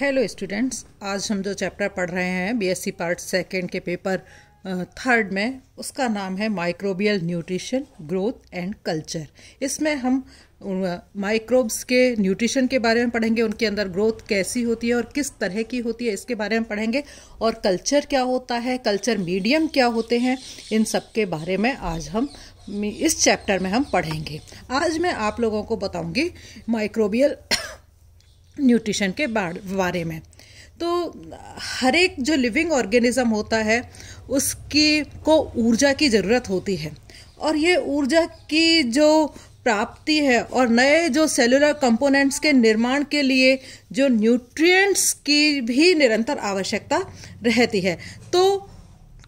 hello students आज हम जो चैप्टर पढ़ रहे हैं बीएससी पार्ट सेकंड के पेपर थर्ड में उसका नाम है microbial nutrition growth and culture इसमें हम माइक्रोब्स के न्यूट्रिशन के बारे में पढ़ेंगे उनके अंदर ग्रोथ कैसी होती है और किस तरह की होती है इसके बारे में पढ़ेंगे और कल्चर क्या होता है कल्चर मीडियम क्या होते हैं इन सब के बारे में आज हम इस चैप्टर में हम पढ़ेंगे आज मैं आप लोगों को बताऊंगी माइक्रोबियल न्यूट्रिशन के बारे में तो हर एक जो लिविंग ऑर्गेनिज़म होता है उसकी को ऊर्जा की ज़रूरत होती है और ये ऊर्जा की जो प्राप्ति है और नए जो सेलुलर कंपोनेंट्स के निर्माण के लिए जो न्यूट्रिएंट्स की भी निरंतर आवश्यकता रहती है तो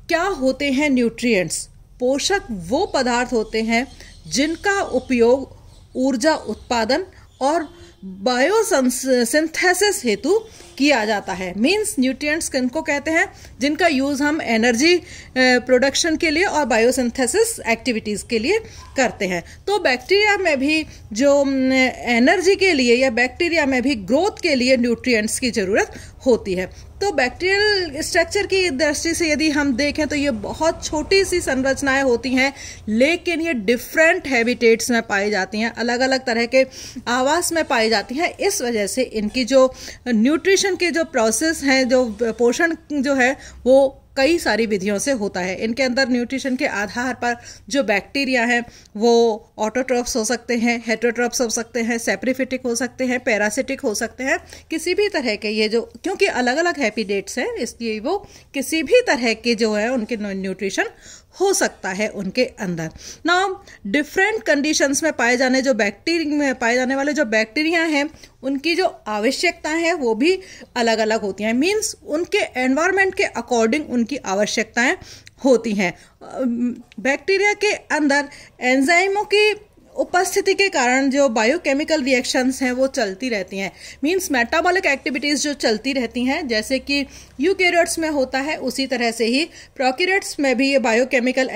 क्या होते हैं न्यूट्रिएंट्स पोषक वो पदार्थ होते हैं जिनका उपयोग ऊर्जा उत्पादन और बायोसिंथेसिस हेतु किया जाता है मीन्स न्यूट्रिएंट्स को कहते हैं जिनका यूज़ हम एनर्जी प्रोडक्शन के लिए और बायोसिंथेसिस एक्टिविटीज़ के लिए करते हैं तो बैक्टीरिया में भी जो एनर्जी के लिए या बैक्टीरिया में भी ग्रोथ के लिए न्यूट्रिएंट्स की ज़रूरत होती है तो बैक्टीरियल स्ट्रक्चर की दृष्टि से यदि हम देखें तो ये बहुत छोटी सी संरचनाएं होती हैं लेकिन ये डिफरेंट हैबिटेट्स में पाई जाती हैं अलग अलग तरह के आवास में पाई जाती हैं इस वजह से इनकी जो न्यूट्रिशन के जो प्रोसेस हैं जो पोषण जो है वो कई सारी विधियों से होता है इनके अंदर न्यूट्रिशन के आधार पर जो बैक्टीरिया हैं वो ऑटोट्रॉप्स हो सकते हैं हेटोट्रॉप्स हो सकते हैं सेप्रीफिटिक हो सकते हैं पैरासिटिक हो सकते हैं किसी भी तरह के ये जो क्योंकि अलग अलग हैप्पी डेट्स हैं इसलिए वो किसी भी तरह के जो है उनके न्यूट्रिशन हो सकता है उनके अंदर ना डिफरेंट कंडीशंस में पाए जाने जो बैक्टीरिया में पाए जाने वाले जो बैक्टीरिया हैं उनकी जो आवश्यकता है वो भी अलग अलग होती हैं मीन्स उनके एनवायरनमेंट के अकॉर्डिंग उनकी आवश्यकताएं होती हैं बैक्टीरिया के अंदर एंजाइमों की उपस्थिति के कारण जो बायोकेमिकल रिएक्शंस हैं वो चलती रहती हैं मीन्स मेटाबॉलिक एक्टिविटीज़ जो चलती रहती हैं जैसे कि यूकेरियोट्स में होता है उसी तरह से ही प्रोक्यूरेट्स में भी ये बायोकेमिकल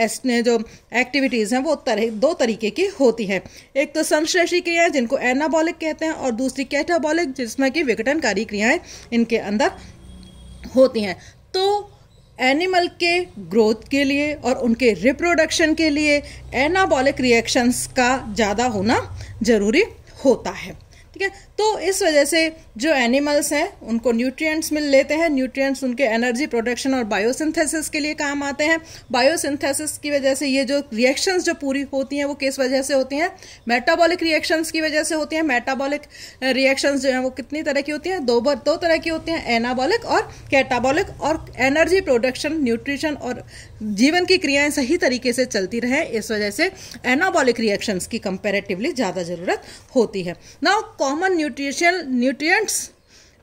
जो एक्टिविटीज़ हैं वो तरह दो तरीके की होती हैं एक तो संश्लेषी क्रियाएँ जिनको एनाबॉलिक कहते हैं और दूसरी कैटाबॉलिक जिसमें कि विघटनकारी क्रियाएँ इनके अंदर होती हैं तो एनिमल के ग्रोथ के लिए और उनके रिप्रोडक्शन के लिए एनाबॉलिक रिएक्शंस का ज़्यादा होना ज़रूरी होता है ठीक है तो इस वजह से जो एनिमल्स हैं उनको न्यूट्रिएंट्स मिल लेते हैं न्यूट्रिएंट्स उनके एनर्जी प्रोडक्शन और बायोसिंथेसिस के लिए काम आते हैं बायोसिंथेसिस की वजह से ये जो रिएक्शंस जो पूरी होती हैं वो किस वजह से होती हैं मेटाबॉलिक रिएक्शंस की वजह से होती हैं मेटाबॉलिक रिएक्शंस जो हैं वो कितनी तरह की होती हैं दो बार दो तरह की होती हैं एनाबॉलिक और कैटाबॉलिक और एनर्जी प्रोडक्शन न्यूट्रिशन और जीवन की क्रियाएं सही तरीके से चलती रहें इस वजह से एनाबॉलिक रिएक्शंस की कंपेरेटिवली ज़्यादा ज़रूरत होती है ना common nutritional nutrients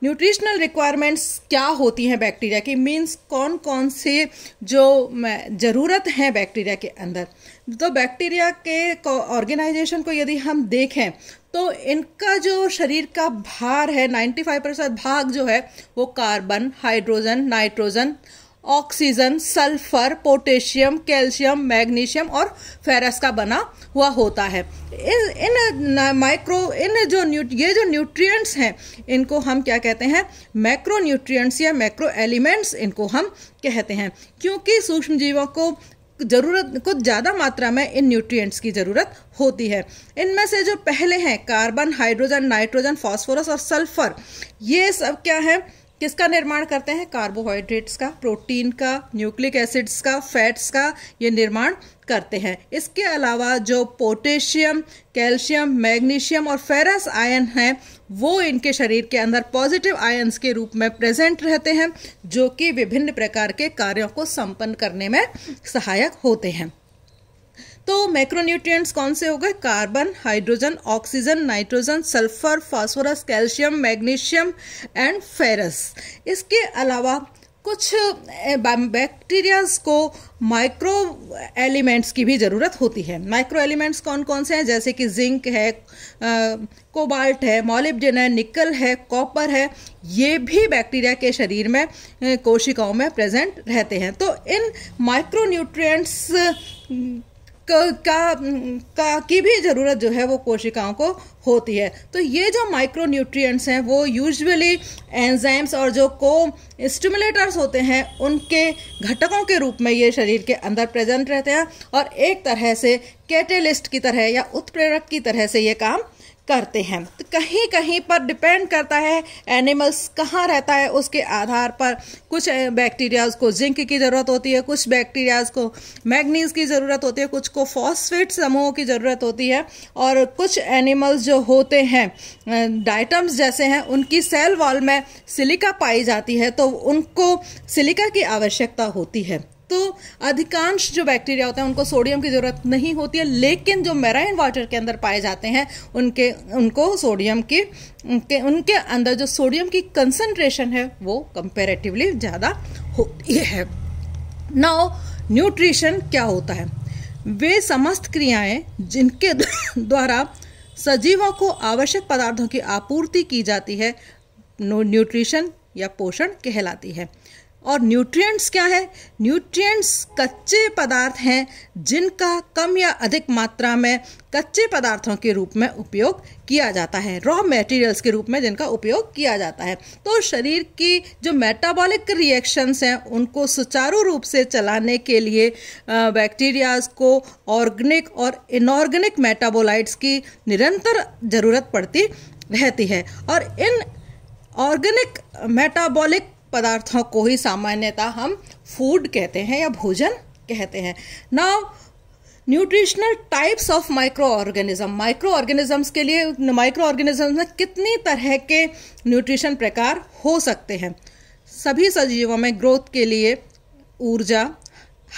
nutritional requirements क्या होती हैं बैक्टीरिया की मीन्स कौन कौन से जो ज़रूरत हैं बैक्टीरिया के अंदर तो बैक्टीरिया के ऑर्गेनाइजेशन को यदि हम देखें तो इनका जो शरीर का भार है 95 परसेंट भाग जो है वो carbon hydrogen nitrogen oxygen sulphur potassium calcium magnesium और फेरस का बना हुआ होता है इन इन माइक्रो इन जो ये जो न्यूट्रिएंट्स हैं इनको हम क्या कहते हैं मैक्रो न्यूट्रिएंट्स या मैक्रो एलिमेंट्स इनको हम कहते हैं क्योंकि सूक्ष्म जीवों को ज़रूरत कुछ ज़्यादा मात्रा में इन न्यूट्रिएंट्स की ज़रूरत होती है इनमें से जो पहले हैं कार्बन हाइड्रोजन नाइट्रोजन फॉस्फोरस और सल्फर ये सब क्या है किसका निर्माण करते हैं कार्बोहाइड्रेट्स का प्रोटीन का न्यूक्लिक एसिड्स का फैट्स का ये निर्माण करते हैं इसके अलावा जो पोटेशियम कैल्शियम मैग्नीशियम और फेरस आयन हैं वो इनके शरीर के अंदर पॉजिटिव आयन्स के रूप में प्रेजेंट रहते हैं जो कि विभिन्न प्रकार के कार्यों को संपन्न करने में सहायक होते हैं तो मैक्रोन्यूट्रिएंट्स कौन से हो गए carbon hydrogen oxygen nitrogen sulphur phosphorus calcium magnesium and ferrous इसके अलावा कुछ बैक्टीरियाज को माइक्रो एलिमेंट्स की भी ज़रूरत होती है माइक्रो एलिमेंट्स कौन कौन से हैं जैसे कि जिंक है कोबाल्ट है मोलिब्डिन है निकल है कॉपर है ये भी बैक्टीरिया के शरीर में कोशिकाओं में प्रेजेंट रहते हैं तो इन माइक्रो न्यूट्रिएंट्स का का की भी ज़रूरत जो है वो कोशिकाओं को होती है तो ये जो माइक्रो न्यूट्रियट्स हैं वो यूजुअली एंजाइम्स और जो को स्टिमुलेटर्स होते हैं उनके घटकों के रूप में ये शरीर के अंदर प्रेजेंट रहते हैं और एक तरह से कैटेलिस्ट की तरह या उत्प्रेरक की तरह से ये काम करते हैं तो कहीं कहीं पर डिपेंड करता है एनिमल्स कहाँ रहता है उसके आधार पर कुछ बैक्टीरियाज को जिंक की ज़रूरत होती है कुछ बैक्टीरियाज को मैग्नीज की ज़रूरत होती है कुछ को फॉस्फेट समूहों की ज़रूरत होती है और कुछ एनिमल्स जो होते हैं डाइटम्स जैसे हैं उनकी सेल वॉल में सिलिका पाई जाती है तो उनको सिलिका की आवश्यकता होती है तो अधिकांश जो बैक्टीरिया होता है उनको सोडियम की ज़रूरत नहीं होती है लेकिन जो मैराइन वाटर के अंदर पाए जाते हैं उनके उनको सोडियम की उनके उनके अंदर जो सोडियम की कंसनट्रेशन है वो कंपेरेटिवली ज़्यादा होती है नाउ न्यूट्रिशन क्या होता है वे समस्त क्रियाएं जिनके द्वारा सजीवों को आवश्यक पदार्थों की आपूर्ति की जाती है न्यूट्रिशन या पोषण कहलाती है और न्यूट्रिएंट्स क्या है न्यूट्रिएंट्स कच्चे पदार्थ हैं जिनका कम या अधिक मात्रा में कच्चे पदार्थों के रूप में उपयोग किया जाता है रॉ मटेरियल्स के रूप में जिनका उपयोग किया जाता है तो शरीर की जो मेटाबॉलिक रिएक्शंस हैं उनको सुचारू रूप से चलाने के लिए बैक्टीरियाज को ऑर्गेनिक और इनऑर्गेनिक मेटाबोलाइट्स की निरंतर ज़रूरत पड़ती रहती है और इन ऑर्गेनिक मेटाबॉलिक पदार्थों को ही सामान्यतः हम फूड कहते हैं या भोजन कहते हैं ना nutritional types of microorganism microorganisms के लिए माइक्रो ऑर्गेनिजम्स में कितनी तरह के न्यूट्रिशन प्रकार हो सकते हैं सभी सजीवों में ग्रोथ के लिए ऊर्जा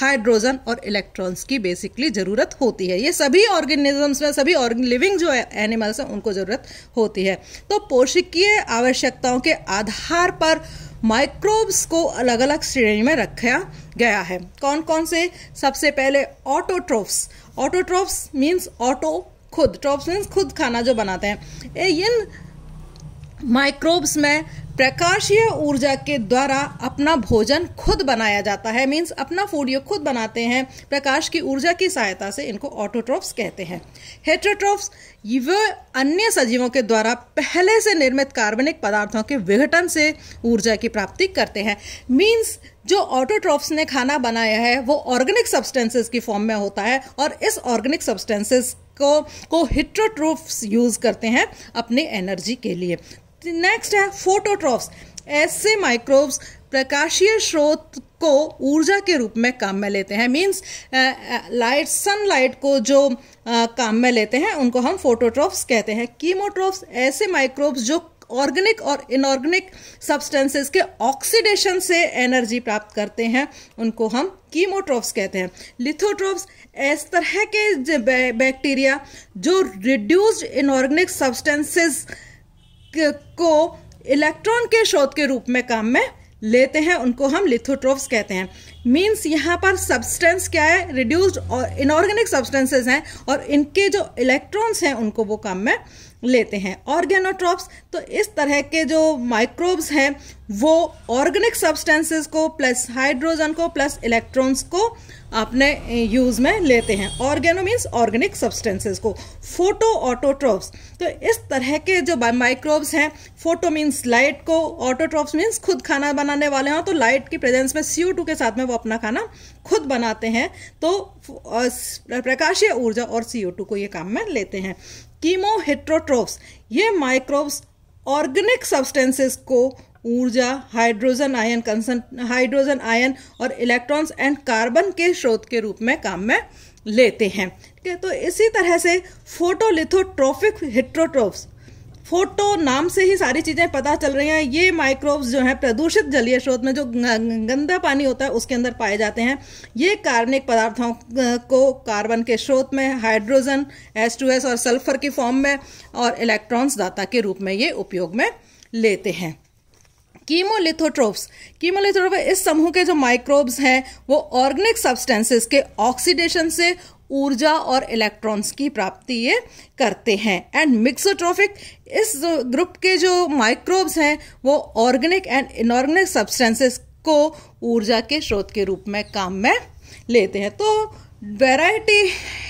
हाइड्रोजन और इलेक्ट्रॉन्स की बेसिकली ज़रूरत होती है ये सभी ऑर्गेनिजम्स में सभी लिविंग जो एनिमल्स हैं उनको ज़रूरत होती है तो पोषकीय आवश्यकताओं के आधार पर माइक्रोब्स को अलग अलग श्रेणी में रखा गया है कौन कौन से सबसे पहले ऑटोट्रोफ्स ऑटोट्रोफ्स मीन्स ऑटो खुद ट्रोप्स मीन्स खुद खाना जो बनाते हैं इन माइक्रोब्स में प्रकाशीय ऊर्जा के द्वारा अपना भोजन खुद बनाया जाता है मीन्स अपना फूड ये खुद बनाते हैं प्रकाश की ऊर्जा की सहायता से इनको ऑटोट्रॉफ्स कहते हैं हेट्रोट्रॉफ्स वे अन्य सजीवों के द्वारा पहले से निर्मित कार्बनिक पदार्थों के विघटन से ऊर्जा की प्राप्ति करते हैं मीन्स जो ऑटोट्रॉप्स ने खाना बनाया है वो ऑर्गेनिक सब्सटेंसेस की फॉर्म में होता है और इस ऑर्गेनिक सब्सटेंसेस को को हिट्रोट्रोफ्स यूज़ करते हैं अपने एनर्जी के लिए नेक्स्ट है फोटोट्रॉप्स ऐसे माइक्रोब्स प्रकाशीय स्रोत को ऊर्जा के रूप में काम में लेते हैं मीन्स लाइट सनलाइट को जो आ, काम में लेते हैं उनको हम फोटोट्रॉप्स कहते हैं कीमोट्रॉप्स ऐसे माइक्रोब्स जो ऑर्गेनिक और इनऑर्गेनिक सब्सटेंसेस के ऑक्सीडेशन से एनर्जी प्राप्त करते हैं उनको हम कीमोट्रॉप्स कहते हैं लिथोट्रॉप्स इस तरह के बैक्टीरिया जो रिड्यूस्ड इनऑर्गेनिक सब्सटेंसेस को इलेक्ट्रॉन के शोध के रूप में काम में लेते हैं उनको हम लिथोट्रोफ्स कहते हैं मीन्स यहाँ पर सब्सटेंस क्या है रिड्यूस्ड और इनऑर्गेनिक सब्सटेंसेस हैं और इनके जो इलेक्ट्रॉन्स हैं उनको वो काम में लेते हैं ऑर्गेनोट्रॉप्स तो इस तरह के जो माइक्रोब्स हैं वो ऑर्गेनिक सब्सटेंसेस को प्लस हाइड्रोजन को प्लस इलेक्ट्रॉन्स को अपने यूज़ में लेते हैं ऑर्गेनो मीन्स ऑर्गेनिक सब्सटेंसेस को फोटो ऑटोट्रॉप्स तो इस तरह के जो माइक्रोब्स हैं फोटो मीन्स लाइट को ऑटोट्रॉप्स मीन्स खुद खाना बनाने वाले हों हाँ, तो लाइट की प्रेजेंस में सी के साथ में वो अपना खाना खुद बनाते हैं तो प्रकाशीय ऊर्जा और सी को ये काम में लेते हैं कीमोहेट्रोट्रोप्स ये माइक्रोब्स ऑर्गेनिक सब्सटेंसेस को ऊर्जा हाइड्रोजन आयन कंसन हाइड्रोजन आयन और इलेक्ट्रॉन्स एंड कार्बन के स्रोत के रूप में काम में लेते हैं ठीक है तो इसी तरह से फोटोलिथोट्रोफिक हिट्रोट्रोप्स फोटो नाम से ही सारी चीज़ें पता चल रही हैं ये माइक्रोब्स जो हैं प्रदूषित जलीय स्रोत में जो गंदा पानी होता है उसके अंदर पाए जाते हैं ये कार्बनिक पदार्थों को कार्बन के स्रोत में हाइड्रोजन एस और सल्फर की फॉर्म में और इलेक्ट्रॉन्स दाता के रूप में ये उपयोग में लेते हैं कीमोलिथोट्रोप्स कीमोलिथोट्रोप इस समूह के जो माइक्रोब्स हैं वो ऑर्गेनिक सब्सटेंसेस के ऑक्सीडेशन से ऊर्जा और इलेक्ट्रॉन्स की प्राप्ति ये करते हैं एंड मिक्सोट्रोफिक इस ग्रुप के जो माइक्रोब्स हैं वो ऑर्गेनिक एंड इनऑर्गेनिक सब्सटेंसेस को ऊर्जा के स्रोत के रूप में काम में लेते हैं तो वैरायटी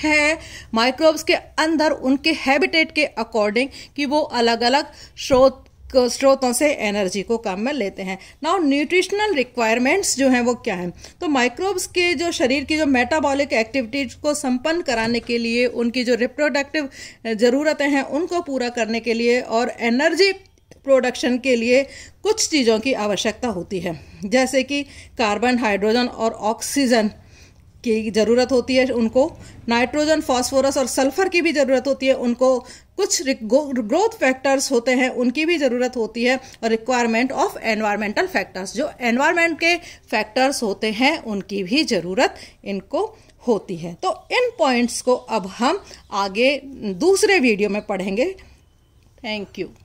है माइक्रोब्स के अंदर उनके हैबिटेट के अकॉर्डिंग कि वो अलग अलग स्रोत स्रोतों से एनर्जी को काम में लेते हैं नाउ न्यूट्रिशनल रिक्वायरमेंट्स जो हैं वो क्या हैं तो माइक्रोब्स के जो शरीर की जो मेटाबॉलिक एक्टिविटीज को संपन्न कराने के लिए उनकी जो रिप्रोडक्टिव ज़रूरतें हैं उनको पूरा करने के लिए और एनर्जी प्रोडक्शन के लिए कुछ चीज़ों की आवश्यकता होती है जैसे कि कार्बन हाइड्रोजन और ऑक्सीजन की ज़रूरत होती है उनको नाइट्रोजन फास्फोरस और सल्फ़र की भी ज़रूरत होती है उनको कुछ ग्रोथ फैक्टर्स होते हैं उनकी भी ज़रूरत होती है और रिक्वायरमेंट ऑफ एनवायरमेंटल फैक्टर्स जो एनवायरमेंट के फैक्टर्स होते हैं उनकी भी ज़रूरत इनको होती है तो इन पॉइंट्स को अब हम आगे दूसरे वीडियो में पढ़ेंगे थैंक यू